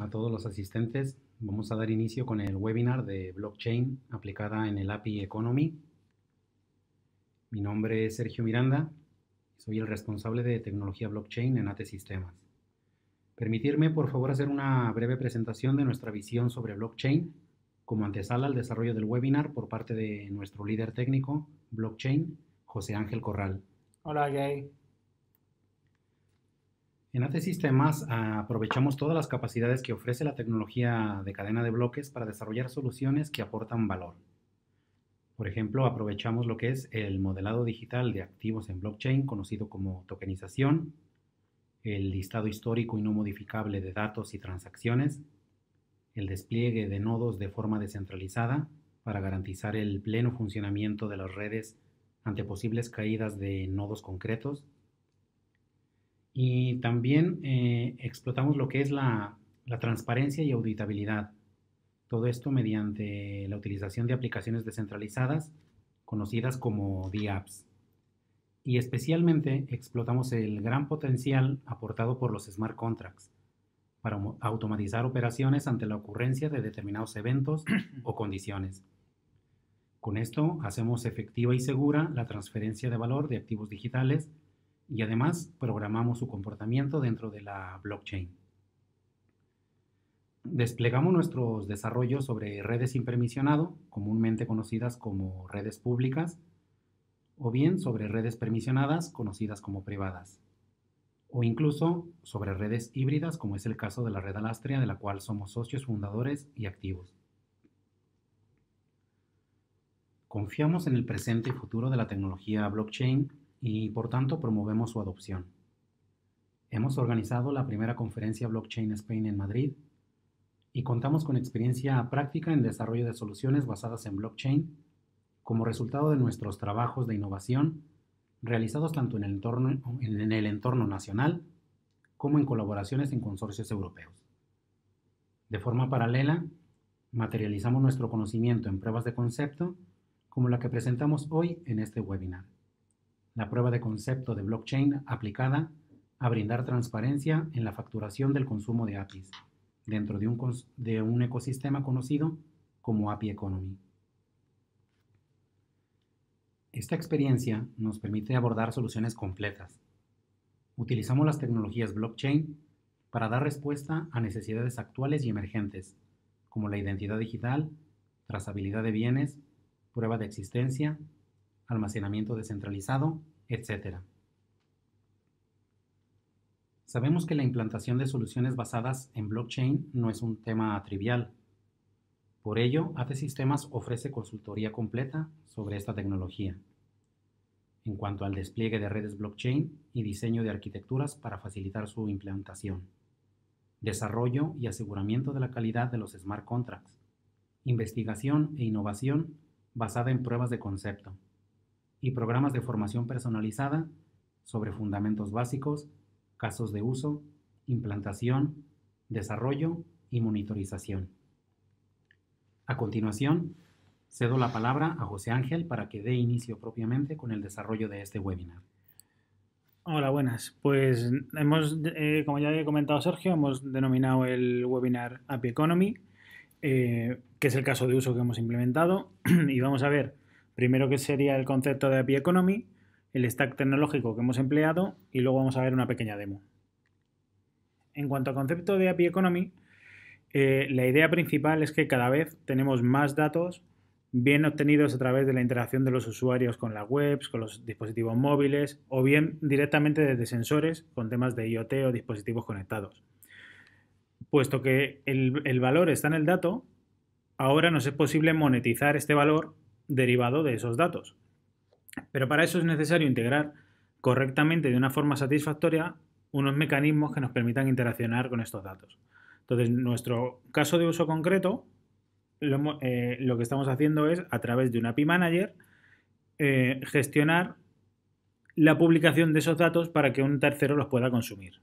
a todos los asistentes. Vamos a dar inicio con el webinar de blockchain aplicada en el API Economy. Mi nombre es Sergio Miranda. Soy el responsable de tecnología blockchain en AT Sistemas. Permitirme, por favor, hacer una breve presentación de nuestra visión sobre blockchain como antesala al desarrollo del webinar por parte de nuestro líder técnico, blockchain, José Ángel Corral. Hola, Gay. En AT Sistemas ah, aprovechamos todas las capacidades que ofrece la tecnología de cadena de bloques para desarrollar soluciones que aportan valor. Por ejemplo, aprovechamos lo que es el modelado digital de activos en blockchain, conocido como tokenización, el listado histórico y no modificable de datos y transacciones, el despliegue de nodos de forma descentralizada para garantizar el pleno funcionamiento de las redes ante posibles caídas de nodos concretos, y también eh, explotamos lo que es la, la transparencia y auditabilidad. Todo esto mediante la utilización de aplicaciones descentralizadas conocidas como DApps. Y especialmente explotamos el gran potencial aportado por los smart contracts para automatizar operaciones ante la ocurrencia de determinados eventos o condiciones. Con esto hacemos efectiva y segura la transferencia de valor de activos digitales y además programamos su comportamiento dentro de la blockchain. Desplegamos nuestros desarrollos sobre redes sin comúnmente conocidas como redes públicas, o bien sobre redes permisionadas, conocidas como privadas, o incluso sobre redes híbridas, como es el caso de la red Alastria, de la cual somos socios fundadores y activos. Confiamos en el presente y futuro de la tecnología blockchain y por tanto promovemos su adopción. Hemos organizado la primera conferencia Blockchain Spain en Madrid y contamos con experiencia práctica en desarrollo de soluciones basadas en blockchain como resultado de nuestros trabajos de innovación realizados tanto en el entorno, en el entorno nacional como en colaboraciones en consorcios europeos. De forma paralela, materializamos nuestro conocimiento en pruebas de concepto como la que presentamos hoy en este webinar la prueba de concepto de blockchain aplicada a brindar transparencia en la facturación del consumo de APIs dentro de un, de un ecosistema conocido como API Economy. Esta experiencia nos permite abordar soluciones completas. Utilizamos las tecnologías blockchain para dar respuesta a necesidades actuales y emergentes, como la identidad digital, trazabilidad de bienes, prueba de existencia almacenamiento descentralizado, etc. Sabemos que la implantación de soluciones basadas en blockchain no es un tema trivial. Por ello, AT Sistemas ofrece consultoría completa sobre esta tecnología en cuanto al despliegue de redes blockchain y diseño de arquitecturas para facilitar su implantación, desarrollo y aseguramiento de la calidad de los smart contracts, investigación e innovación basada en pruebas de concepto, y programas de formación personalizada sobre fundamentos básicos, casos de uso, implantación, desarrollo y monitorización. A continuación, cedo la palabra a José Ángel para que dé inicio propiamente con el desarrollo de este webinar. Hola, buenas. Pues hemos, eh, como ya he comentado Sergio, hemos denominado el webinar App Economy, eh, que es el caso de uso que hemos implementado, y vamos a ver Primero que sería el concepto de API Economy, el stack tecnológico que hemos empleado y luego vamos a ver una pequeña demo. En cuanto al concepto de API Economy, eh, la idea principal es que cada vez tenemos más datos bien obtenidos a través de la interacción de los usuarios con las webs, con los dispositivos móviles o bien directamente desde sensores con temas de IoT o dispositivos conectados. Puesto que el valor está en el dato, ahora nos es posible monetizar este valor derivado de esos datos. Pero para eso es necesario integrar correctamente de una forma satisfactoria unos mecanismos que nos permitan interaccionar con estos datos. Entonces, nuestro caso de uso concreto, lo, eh, que estamos haciendo es, a través de un API Manager, eh, gestionar la publicación de esos datos para que un tercero los pueda consumir.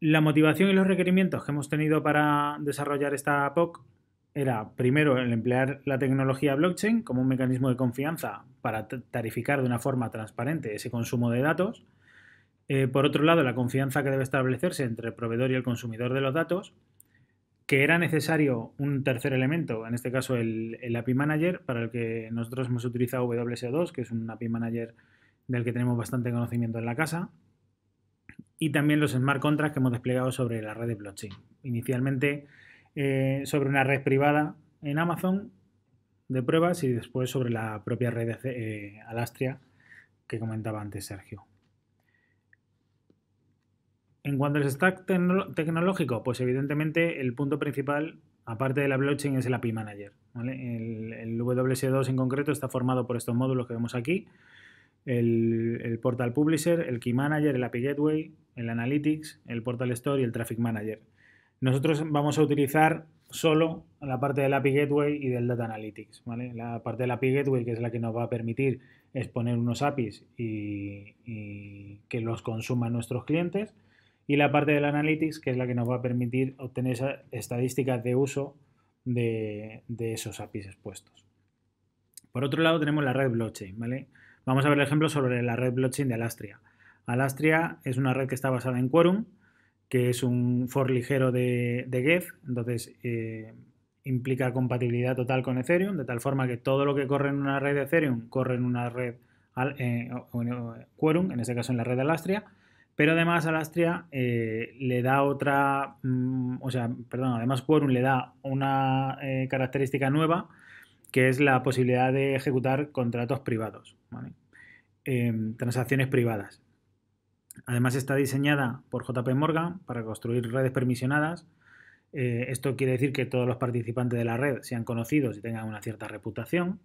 La motivación y los requerimientos que hemos tenido para desarrollar esta POC era primero el emplear la tecnología blockchain como un mecanismo de confianza para tarificar de una forma transparente ese consumo de datos. Eh, por otro lado, la confianza que debe establecerse entre el proveedor y el consumidor de los datos, que era necesario un tercer elemento, en este caso el, el API Manager, para el que nosotros hemos utilizado WSO2, que es un API Manager del que tenemos bastante conocimiento en la casa, y también los smart contracts que hemos desplegado sobre la red de blockchain. Inicialmente, eh, sobre una red privada en Amazon de pruebas y después sobre la propia red de eh, Alastria que comentaba antes Sergio. En cuanto al stack tecnológico, pues evidentemente el punto principal, aparte de la blockchain, es el API Manager. El, WS2 en concreto está formado por estos módulos que vemos aquí. El, el, Portal Publisher, el Key Manager, el API Gateway, el Analytics, el Portal Store y el Traffic Manager. Nosotros vamos a utilizar solo la parte del API Gateway y del Data Analytics. La parte del API Gateway, que es la que nos va a permitir exponer unos APIs y, que los consuman nuestros clientes. Y la parte del Analytics, que es la que nos va a permitir obtener esas estadísticas de uso de, esos APIs expuestos. Por otro lado, tenemos la red blockchain. ¿vale? Vamos a ver el ejemplo sobre la red blockchain de Alastria. Alastria es una red que está basada en Quorum que es un for ligero de, de entonces eh, implica compatibilidad total con Ethereum, de tal forma que todo lo que corre en una red de Ethereum corre en una red eh, Quorum, en este caso en la red Alastria, pero además Alastria eh, le da otra, mm, o sea, perdón, además Quorum le da una eh, característica nueva que es la posibilidad de ejecutar contratos privados, ¿vale? transacciones privadas. Además está diseñada por JP Morgan para construir redes permisionadas. Eh, esto quiere decir que todos los participantes de la red sean conocidos y tengan una cierta reputación.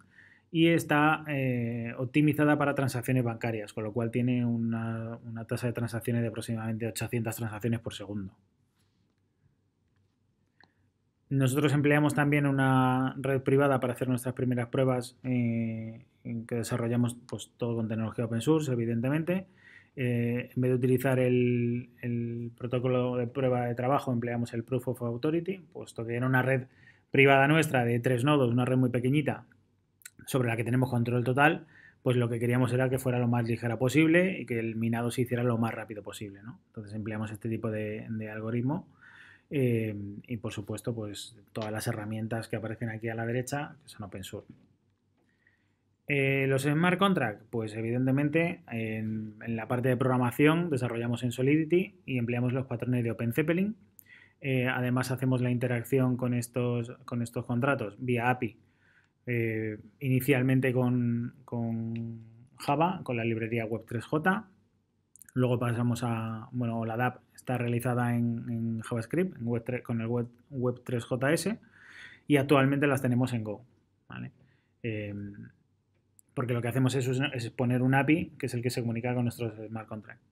Y está eh, optimizada para transacciones bancarias, con lo cual tiene una, tasa de transacciones de aproximadamente 800 transacciones por segundo. Nosotros empleamos también una red privada para hacer nuestras primeras pruebas eh, en que desarrollamos pues, todo con tecnología open source, evidentemente. Eh, en vez de utilizar el, protocolo de prueba de trabajo, empleamos el Proof of Authority, puesto que era una red privada nuestra de tres nodos, una red muy pequeñita, sobre la que tenemos control total, pues lo que queríamos era que fuera lo más ligera posible y que el minado se hiciera lo más rápido posible. ¿no? Entonces empleamos este tipo de, algoritmo. Eh, y por supuesto, pues todas las herramientas que aparecen aquí a la derecha, que son open source. Eh, los smart contract pues evidentemente en, la parte de programación desarrollamos en Solidity y empleamos los patrones de open Eh, además hacemos la interacción con estos, con estos contratos vía API, eh, inicialmente con, con, Java, con la librería Web3j. Luego pasamos a, bueno, la DAP está realizada en, JavaScript, en Web3, con el Web, Web3JS, y actualmente las tenemos en Go. Eh, porque lo que hacemos es, es, poner un API, que es el que se comunica con nuestros smart contracts.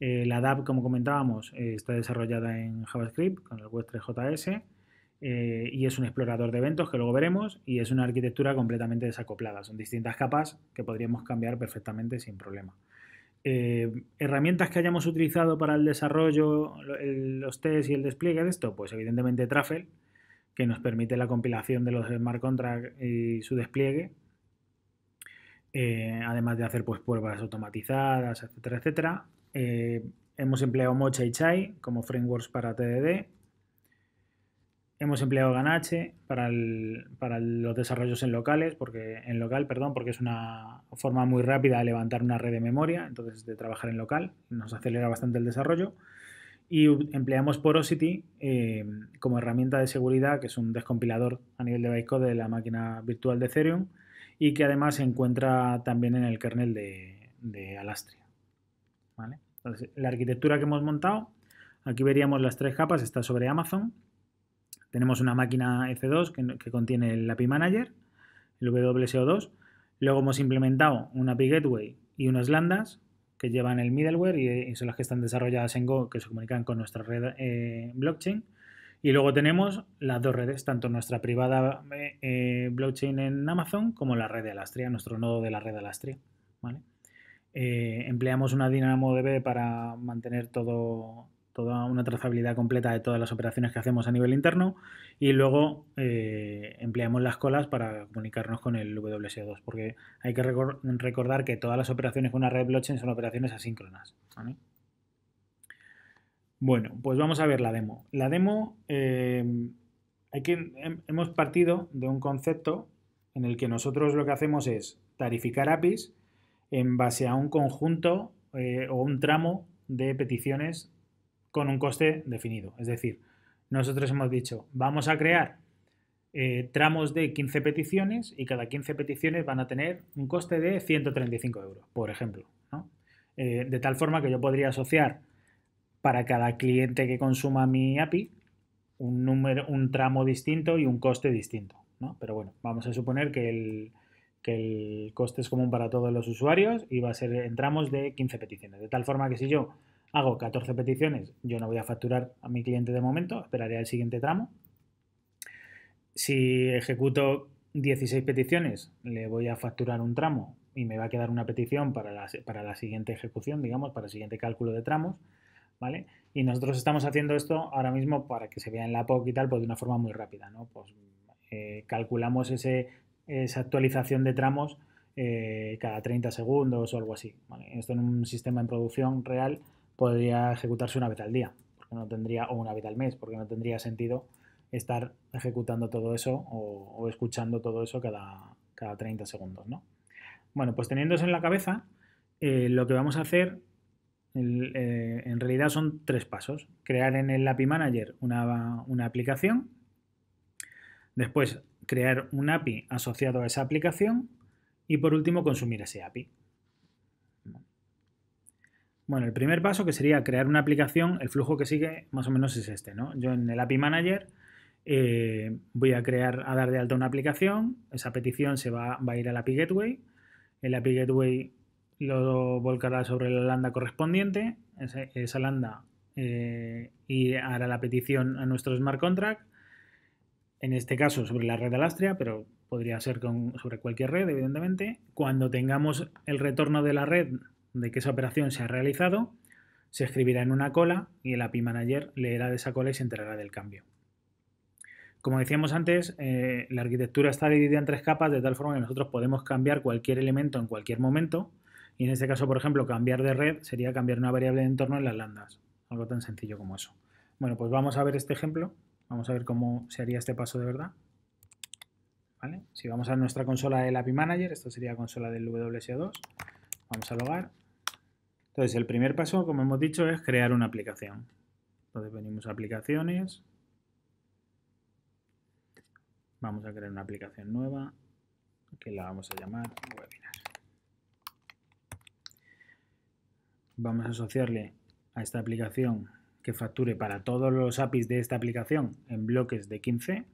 Eh, la DAP, como comentábamos, eh, está desarrollada en JavaScript con el Web 3JS eh, y es un explorador de eventos que luego veremos y es una arquitectura completamente desacoplada. Son distintas capas que podríamos cambiar perfectamente sin problema. herramientas que hayamos utilizado para el desarrollo, los tests y el despliegue de esto, pues evidentemente Truffle que nos permite la compilación de los smart contracts y su despliegue eh, además de hacer pues, pruebas automatizadas, etcétera, etcétera. Eh, hemos empleado Mocha y Chai como frameworks para TDD. Hemos empleado Ganache para, los desarrollos en locales, porque en local, perdón, porque es una forma muy rápida de levantar una red de memoria, entonces de trabajar en local nos acelera bastante el desarrollo. Y empleamos Porosity eh, como herramienta de seguridad, que es un descompilador a nivel de bytecode de la máquina virtual de Ethereum, y que además se encuentra también en el kernel de, Alastria. la arquitectura que hemos montado, aquí veríamos las tres capas, está sobre Amazon. Tenemos una máquina EC2 que, contiene el API Manager, el WSO2. Luego hemos implementado un API Gateway y unas landas que llevan el middleware eh, y, son las que están desarrolladas en Go, que se comunican con nuestra red eh, blockchain y luego tenemos las dos redes, tanto nuestra privada eh, eh, blockchain en Amazon como la red de Alastria, nuestro nodo de la red de Alastria. Eh, empleamos una DynamoDB para mantener todo, toda una trazabilidad completa de todas las operaciones que hacemos a nivel interno y luego empleamos las colas para comunicarnos con el WSO2, porque hay que recordar que todas las operaciones con una red blockchain son operaciones asíncronas. Bueno, pues vamos a ver la demo. La demo, em, em, hemos partido de un concepto en el que nosotros lo que hacemos es tarificar APIs en base a un conjunto eh, o un tramo de peticiones con un coste definido. Es decir, nosotros hemos dicho, vamos a crear eh, tramos de 15 peticiones y cada 15 peticiones van a tener un coste de 135 euros, por ejemplo. Eh, de tal forma que yo podría asociar para cada cliente que consuma mi API un, número, un tramo distinto y un coste distinto. Pero bueno, vamos a suponer que el, coste es común para todos los usuarios y va a ser en tramos de 15 peticiones. De tal forma que si yo hago 14 peticiones, yo no voy a facturar a mi cliente de momento, esperaré al siguiente tramo. Si ejecuto 16 peticiones, le voy a facturar un tramo y me va a quedar una petición para la siguiente ejecución, digamos, para el siguiente cálculo de tramos. Y nosotros estamos haciendo esto ahora mismo para que se vea en la POC y tal, pues de una forma muy rápida, ¿no? Pues eh, calculamos esa actualización de tramos eh, cada 30 segundos o algo así. Esto en un sistema en producción real podría ejecutarse una vez al día, porque no tendría, o una vez al mes, porque no tendría sentido estar ejecutando todo eso o, escuchando todo eso cada, cada 30 segundos, ¿no? Bueno, pues teniéndose en la cabeza, eh, lo que vamos a hacer eh, en realidad son tres pasos. Crear en el API Manager una, aplicación, después crear un API asociado a esa aplicación y por último consumir ese API. Bueno, el primer paso que sería crear una aplicación, el flujo que sigue más o menos es este, ¿no? Yo en el API Manager eh, voy a crear, a dar de alta una aplicación, esa petición se va, va a ir al API Gateway, el API Gateway lo volcará sobre la landa correspondiente, esa, esa landa, eh, y hará la petición a nuestro smart contract, en este caso sobre la red Alastria, pero podría ser sobre cualquier red, evidentemente. Cuando tengamos el retorno de la red de que esa operación se ha realizado, se escribirá en una cola y el API Manager leerá de esa cola y se enterará del cambio. Como decíamos antes, eh, la arquitectura está dividida en tres capas de tal forma que nosotros podemos cambiar cualquier elemento en cualquier momento y en este caso, por ejemplo, cambiar de red sería cambiar una variable de entorno en las lambdas. Algo tan sencillo como eso. Bueno, pues vamos a ver este ejemplo. Vamos a ver cómo se haría este paso de verdad. ¿Vale? Si vamos a nuestra consola del API Manager, esto sería la consola del WSO2, vamos a logar. Entonces, el primer paso, como hemos dicho, es crear una aplicación. Entonces, venimos a aplicaciones. Vamos a crear una aplicación nueva que la vamos a llamar webinar. vamos a asociarle a esta aplicación que facture para todos los APIs de esta aplicación en bloques de 15.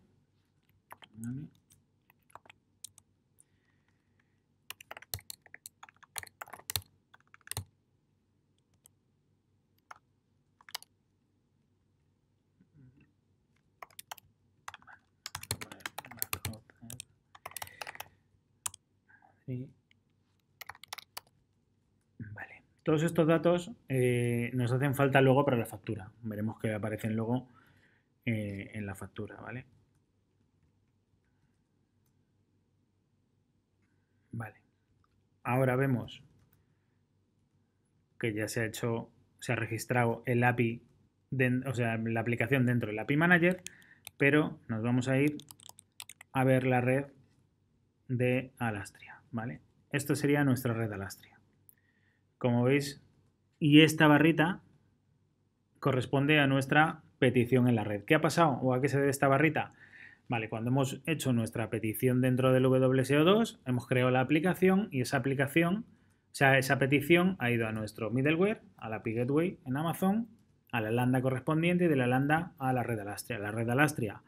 Todos estos datos eh, nos hacen falta luego para la factura. Veremos que aparecen luego eh, en la factura, ¿vale? Vale. Ahora vemos que ya se ha hecho, se ha registrado el API, de, o sea, la aplicación dentro del API Manager, pero nos vamos a ir a ver la red de Alastria, ¿vale? Esto sería nuestra red Alastria como veis. Y esta barrita corresponde a nuestra petición en la red. ¿Qué ha pasado o a qué se debe esta barrita? Vale, cuando hemos hecho nuestra petición dentro del WSO2, hemos creado la aplicación y esa aplicación, o sea, esa petición ha ido a nuestro middleware, a la p Gateway en Amazon, a la lambda correspondiente y de la lambda a la red Alastria. La red Alastria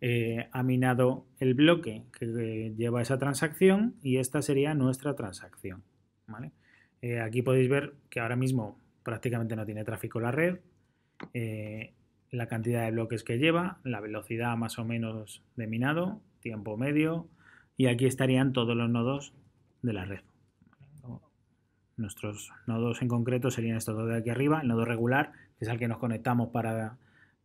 eh, ha minado el bloque que lleva esa transacción y esta sería nuestra transacción. ¿vale? Eh, aquí podéis ver que ahora mismo prácticamente no tiene tráfico la red, eh, la cantidad de bloques que lleva, la velocidad más o menos de minado, tiempo medio, y aquí estarían todos los nodos de la red. Nuestros nodos en concreto serían estos dos de aquí arriba, el nodo regular, que es al que nos conectamos para,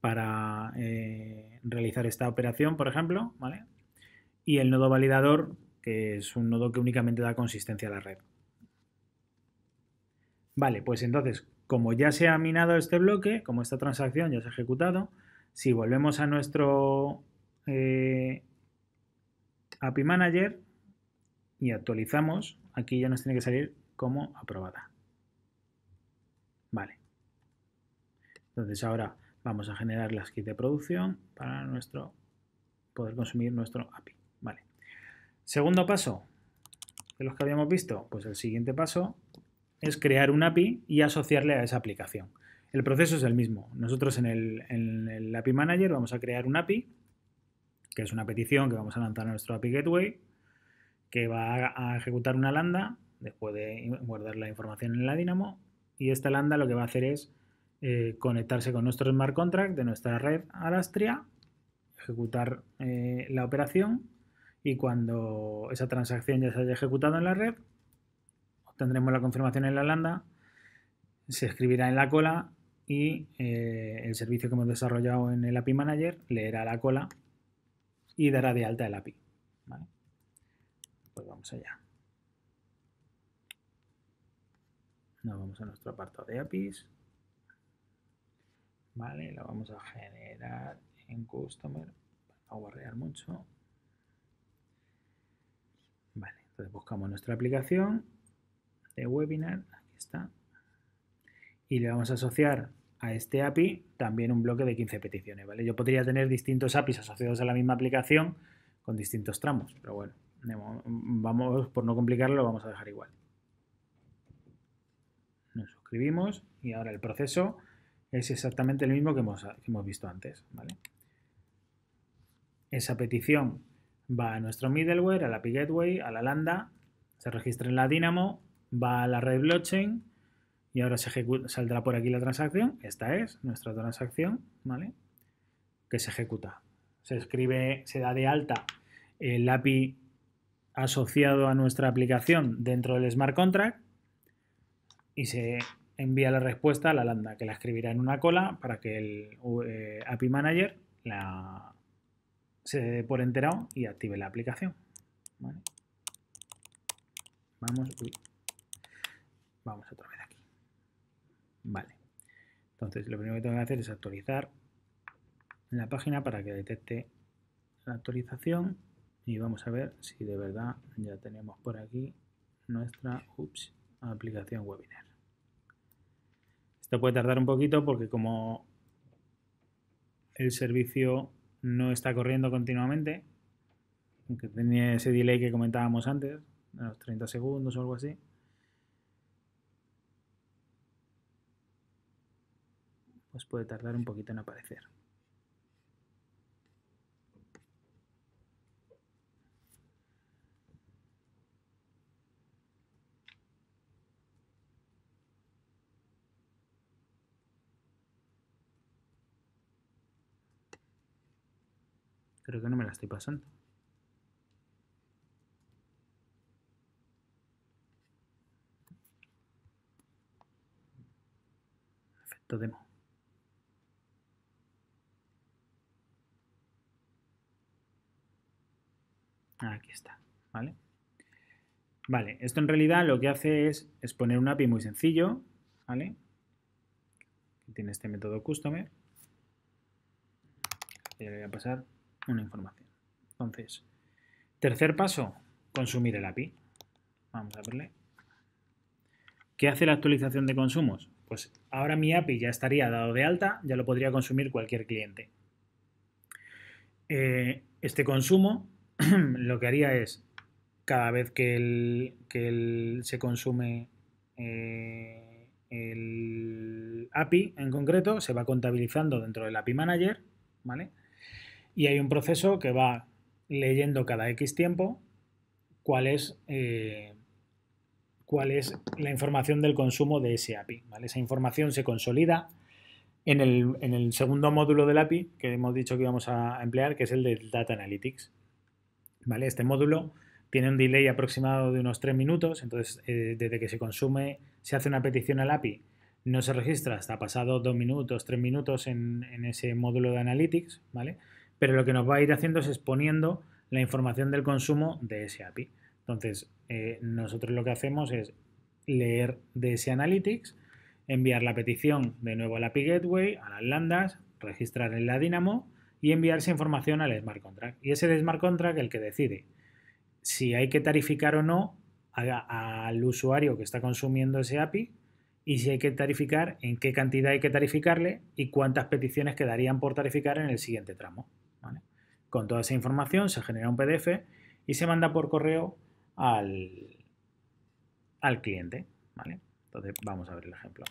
para eh, realizar esta operación, por ejemplo, y el nodo validador, que es un nodo que únicamente da consistencia a la red. Vale, pues entonces, como ya se ha minado este bloque, como esta transacción ya se ha ejecutado, si volvemos a nuestro eh, API Manager y actualizamos, aquí ya nos tiene que salir como aprobada. Vale. Entonces ahora vamos a generar las kits de producción para nuestro poder consumir nuestro API. Vale. Segundo paso de los que habíamos visto, pues el siguiente paso es crear un API y asociarle a esa aplicación. El proceso es el mismo. Nosotros en el, API Manager vamos a crear un API, que es una petición que vamos a lanzar a nuestro API Gateway, que va a ejecutar una lambda después de guardar la información en la Dynamo. Y esta lambda lo que va a hacer es eh, conectarse con nuestro smart contract de nuestra red Alastria, ejecutar eh, la operación y cuando esa transacción ya se haya ejecutado en la red, tendremos la confirmación en la lambda, se escribirá en la cola y eh, el servicio que hemos desarrollado en el API Manager leerá la cola y dará de alta el API. Pues vamos allá. Nos vamos a nuestro apartado de APIs. Vale, lo vamos a generar en Customer. No guardear mucho. Vale, entonces buscamos nuestra aplicación de webinar, aquí está, y le vamos a asociar a este API también un bloque de 15 peticiones, ¿vale? Yo podría tener distintos APIs asociados a la misma aplicación con distintos tramos, pero bueno, vamos, por no complicarlo lo vamos a dejar igual. Nos suscribimos y ahora el proceso es exactamente el mismo que hemos, visto antes, ¿vale? Esa petición va a nuestro middleware, a la API Gateway, a la Lambda, se registra en la Dynamo va a la red blockchain y ahora se saldrá por aquí la transacción. Esta es nuestra transacción, ¿vale? Que se ejecuta. Se escribe, se da de alta el API asociado a nuestra aplicación dentro del smart contract y se envía la respuesta a la lambda, que la escribirá en una cola para que el eh, API manager se dé por enterado y active la aplicación. Vamos. Uy. Vamos otra vez aquí. Vale. Entonces, lo primero que tengo que hacer es actualizar la página para que detecte la actualización y vamos a ver si de verdad ya tenemos por aquí nuestra aplicación webinar. Esto puede tardar un poquito porque como el servicio no está corriendo continuamente, aunque tenía ese delay que comentábamos antes, unos 30 segundos o algo así, Pues puede tardar un poquito en aparecer. Creo que no me la estoy pasando. Efecto demo. Aquí está, ¿vale? Vale, esto en realidad lo que hace es, poner un API muy sencillo, ¿vale? tiene este método customer. Y le voy a pasar una información. Entonces, tercer paso, consumir el API. Vamos a verle. ¿Qué hace la actualización de consumos? Pues ahora mi API ya estaría dado de alta, ya lo podría consumir cualquier cliente. Eh, este consumo lo que haría es, cada vez que, se consume eh, el API en concreto, se va contabilizando dentro del API Manager, ¿vale? Y hay un proceso que va leyendo cada X tiempo cuál es, eh, la información del consumo de ese API. Esa información se consolida en el, segundo módulo del API que hemos dicho que íbamos a emplear, que es el de Data Analytics. Este módulo tiene un delay aproximado de unos 3 minutos, entonces eh, desde que se consume, se hace una petición al API, no se registra hasta pasado 2 minutos, 3 minutos en, ese módulo de Analytics, ¿vale? Pero lo que nos va a ir haciendo es exponiendo la información del consumo de ese API. Entonces, eh, nosotros lo que hacemos es leer de ese Analytics, enviar la petición de nuevo al API Gateway, a las Landas, registrar en la Dynamo y enviar esa información al smart contract. Y ese smart contract el que decide si hay que tarificar o no al usuario que está consumiendo ese API y si hay que tarificar, en qué cantidad hay que tarificarle y cuántas peticiones quedarían por tarificar en el siguiente tramo. Con toda esa información se genera un PDF y se manda por correo al, al cliente. ¿vale? Entonces vamos a ver el ejemplo.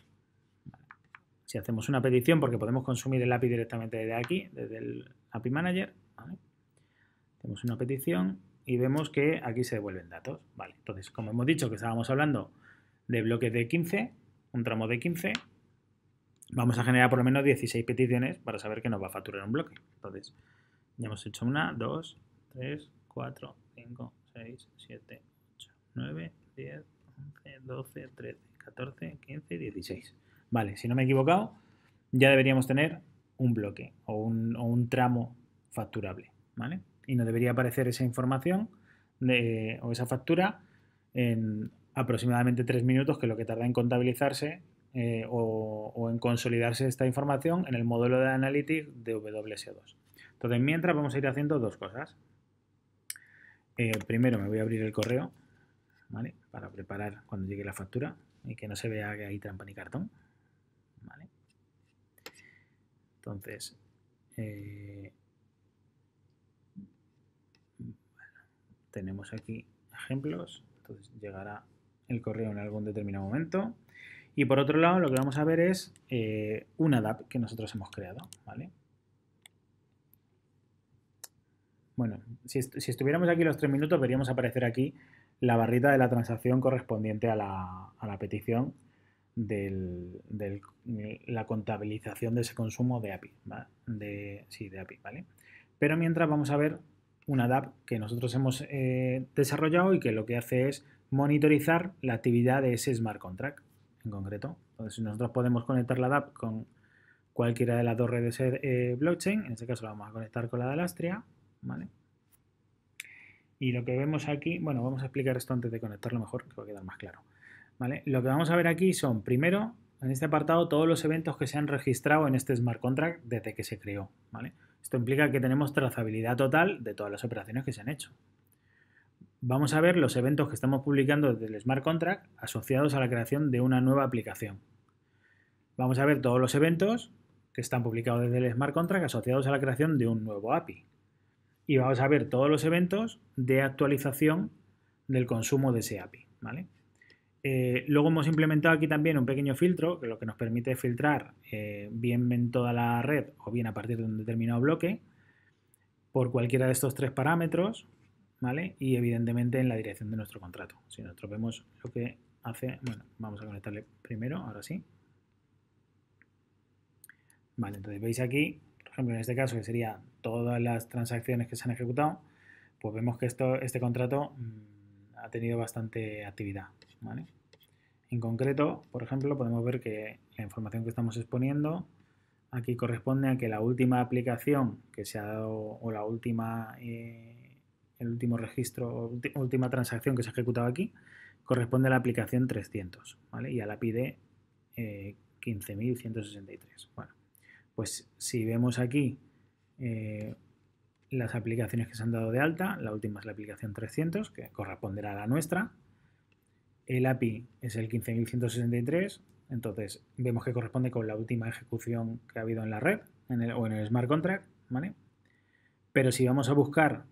Si hacemos una petición, porque podemos consumir el API directamente desde aquí, desde el API Manager, hacemos una petición y vemos que aquí se devuelven datos. Vale, entonces, como hemos dicho que estábamos hablando de bloques de 15, un tramo de 15, vamos a generar por lo menos 16 peticiones para saber que nos va a facturar un bloque. Entonces, ya hemos hecho una, dos, tres, cuatro, cinco, seis, siete, ocho, nueve, diez, once, doce, trece, catorce, quince, y Vale, si no me he equivocado, ya deberíamos tener un bloque o un, tramo facturable, ¿vale? Y nos debería aparecer esa información o esa factura en aproximadamente tres minutos, que es lo que tarda en contabilizarse eh, o, en consolidarse esta información en el modelo de Analytics de WSO2. Entonces, mientras vamos a ir haciendo dos cosas. Eh, primero me voy a abrir el correo, ¿vale? Para preparar cuando llegue la factura y que no se vea que hay trampa ni cartón. Entonces, eh, tenemos aquí ejemplos, entonces llegará el correo en algún determinado momento. Y por otro lado, lo que vamos a ver es eh, una DAP que nosotros hemos creado, ¿vale? Bueno, si, estuviéramos aquí los tres minutos, veríamos aparecer aquí la barrita de la transacción correspondiente a la petición de del, eh, la contabilización de ese consumo de API, de, de API, Pero mientras vamos a ver una DAP que nosotros hemos eh, desarrollado y que lo que hace es monitorizar la actividad de ese smart contract en concreto. Entonces nosotros podemos conectar la DAP con cualquiera de las dos redes eh, blockchain, en este caso la vamos a conectar con la de Alastria, Y lo que vemos aquí, bueno, vamos a explicar esto antes de conectarlo mejor, que va a quedar más claro. Lo que vamos a ver aquí son, primero, en este apartado, todos los eventos que se han registrado en este smart contract desde que se creó, Esto implica que tenemos trazabilidad total de todas las operaciones que se han hecho. Vamos a ver los eventos que estamos publicando desde el smart contract asociados a la creación de una nueva aplicación. Vamos a ver todos los eventos que están publicados desde el smart contract asociados a la creación de un nuevo API. Y vamos a ver todos los eventos de actualización del consumo de ese API. ¿vale? Eh, luego hemos implementado aquí también un pequeño filtro, que lo que nos permite filtrar eh, bien en toda la red o bien a partir de un determinado bloque por cualquiera de estos tres parámetros, ¿vale? Y evidentemente en la dirección de nuestro contrato. Si nosotros vemos lo que hace, bueno, vamos a conectarle primero, ahora sí. Vale, entonces veis aquí, por ejemplo, en este caso que sería todas las transacciones que se han ejecutado, pues vemos que esto, este contrato mm, ha tenido bastante actividad. En concreto, por ejemplo, podemos ver que la información que estamos exponiendo aquí corresponde a que la última aplicación que se ha dado o la última, eh, el último registro última transacción que se ha ejecutado aquí corresponde a la aplicación 300 y a la pide 15.163. Eh, bueno, pues si vemos aquí eh, las aplicaciones que se han dado de alta, la última es la aplicación 300 que corresponderá a la nuestra el API es el 15.163, entonces vemos que corresponde con la última ejecución que ha habido en la red en el, o en el smart contract, ¿vale? Pero si vamos a buscar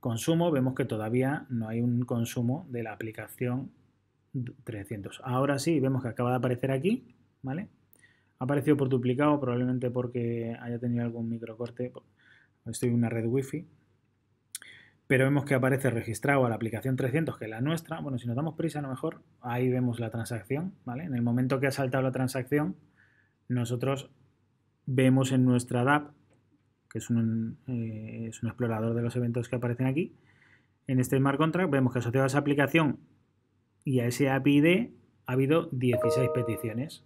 consumo, vemos que todavía no hay un consumo de la aplicación 300. Ahora sí, vemos que acaba de aparecer aquí, ¿vale? Ha aparecido por duplicado, probablemente porque haya tenido algún microcorte. Estoy en una red wifi, pero vemos que aparece registrado a la aplicación 300, que es la nuestra. Bueno, si nos damos prisa, a lo mejor ahí vemos la transacción, ¿vale? En el momento que ha saltado la transacción, nosotros vemos en nuestra DAP, que eh, es un, explorador de los eventos que aparecen aquí, en este smart contract vemos que asociado a esa aplicación y a ese API ID ha habido 16 peticiones.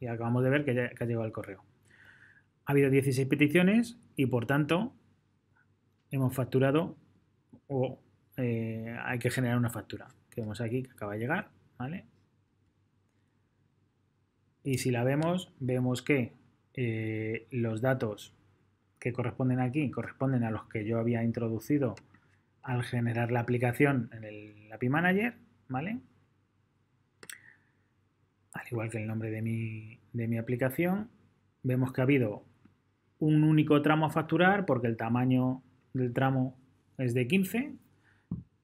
Y acabamos de ver que, ya, que ha llegado el correo. Ha habido 16 peticiones y por tanto hemos facturado o eh, hay que generar una factura, que vemos aquí que acaba de llegar, ¿vale? Y si la vemos, vemos que eh, los datos que corresponden aquí corresponden a los que yo había introducido al generar la aplicación en el API Manager, ¿vale? Al igual que el nombre de mi, de mi aplicación, vemos que ha habido un único tramo a facturar porque el tamaño del tramo es de 15.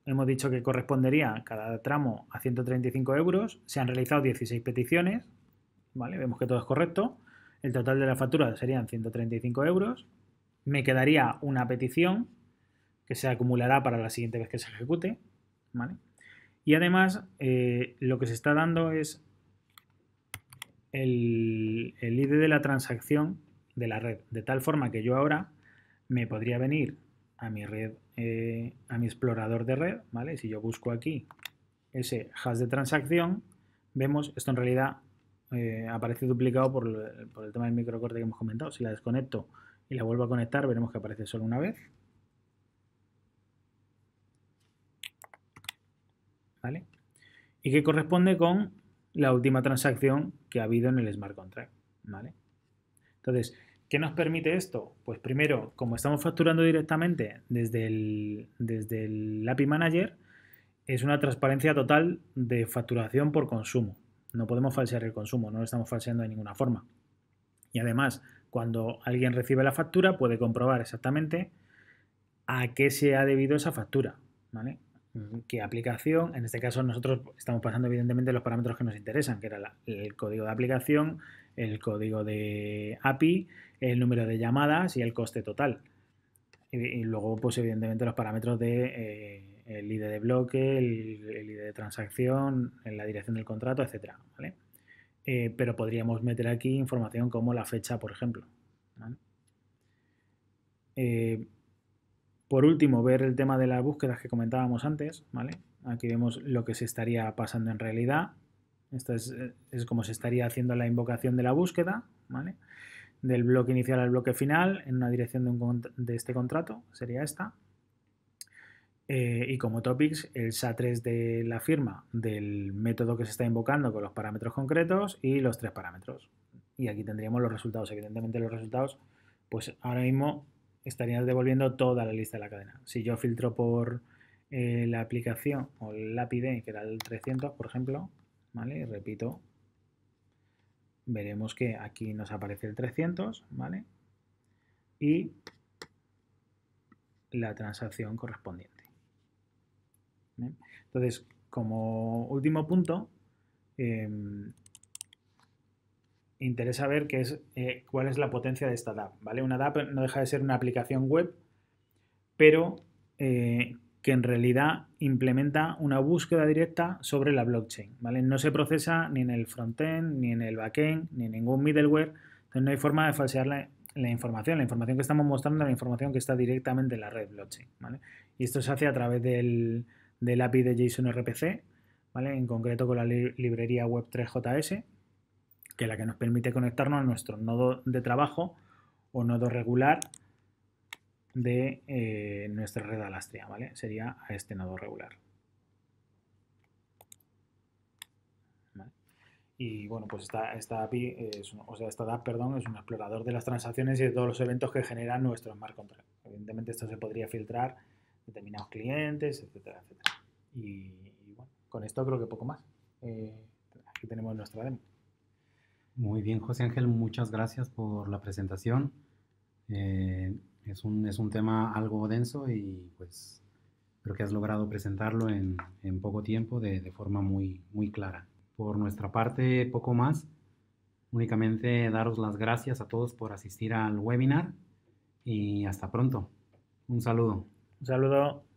Hemos dicho que correspondería cada tramo a 135 euros. Se han realizado 16 peticiones. ¿vale? Vemos que todo es correcto. El total de la factura serían 135 euros. Me quedaría una petición que se acumulará para la siguiente vez que se ejecute. Y además eh, lo que se está dando es el, el ID de la transacción de la red, de tal forma que yo ahora me podría venir a mi red eh, a mi explorador de red, ¿vale? Si yo busco aquí ese hash de transacción, vemos, esto en realidad eh, aparece duplicado por el, por, el tema del microcorte que hemos comentado. Si la desconecto y la vuelvo a conectar, veremos que aparece solo una vez. ¿Vale? Y que corresponde con la última transacción que ha habido en el smart contract. ¿Vale? Entonces, ¿Qué nos permite esto? Pues primero, como estamos facturando directamente desde el, desde el API Manager, es una transparencia total de facturación por consumo. No podemos falsear el consumo, no lo estamos falseando de ninguna forma. Y además, cuando alguien recibe la factura, puede comprobar exactamente a qué se ha debido esa factura. ¿vale? qué aplicación. En este caso nosotros estamos pasando evidentemente los parámetros que nos interesan, que era el código de aplicación, el código de API, el número de llamadas y el coste total. Y, luego, pues evidentemente los parámetros de eh, el ID de bloque, el, ID de transacción, la dirección del contrato, etcétera, eh, pero podríamos meter aquí información como la fecha, por ejemplo. ¿vale? Eh, por último, ver el tema de las búsquedas que comentábamos antes, ¿vale? Aquí vemos lo que se estaría pasando en realidad. Esto es, eh, como se estaría haciendo la invocación de la búsqueda, ¿vale? Del bloque inicial al bloque final en una dirección de, este contrato, sería esta. Eh, y como topics, el sat 3 de la firma del método que se está invocando con los parámetros concretos y los tres parámetros. Y aquí tendríamos los resultados. Evidentemente los resultados, pues ahora mismo estaría devolviendo toda la lista de la cadena. Si yo filtro por eh, la aplicación o el lápide que era el 300, por ejemplo, ¿vale? Y repito, veremos que aquí nos aparece el 300, ¿vale? Y la transacción correspondiente. Entonces, como último punto, em, interesa ver qué es, eh, cuál es la potencia de esta DAP. ¿vale? Una DAP no deja de ser una aplicación web, pero eh, que en realidad implementa una búsqueda directa sobre la blockchain. ¿vale? No se procesa ni en el frontend, ni en el backend, ni en ningún middleware. Entonces no hay forma de falsear la, información. La información que estamos mostrando es la información que está directamente en la red blockchain. ¿vale? Y esto se hace a través del, del API de JSON RPC, ¿vale? en concreto con la librería Web3JS que es la que nos permite conectarnos a nuestro nodo de trabajo o nodo regular de eh, nuestra red alastria, ¿vale? Sería a este nodo regular. Y bueno, pues esta, esta API, es, o sea, esta DAP, perdón, es un explorador de las transacciones y de todos los eventos que generan nuestro smart contract. Evidentemente esto se podría filtrar determinados clientes, etcétera, etcétera. Y, bueno, con esto creo que poco más. Eh, aquí tenemos nuestra demo. Muy bien, José Ángel, muchas gracias por la presentación. Eh, es, un, es, un, tema algo denso y pues creo que has logrado presentarlo en, poco tiempo de, forma muy, muy clara. Por nuestra parte, poco más. Únicamente daros las gracias a todos por asistir al webinar y hasta pronto. Un saludo. Un saludo.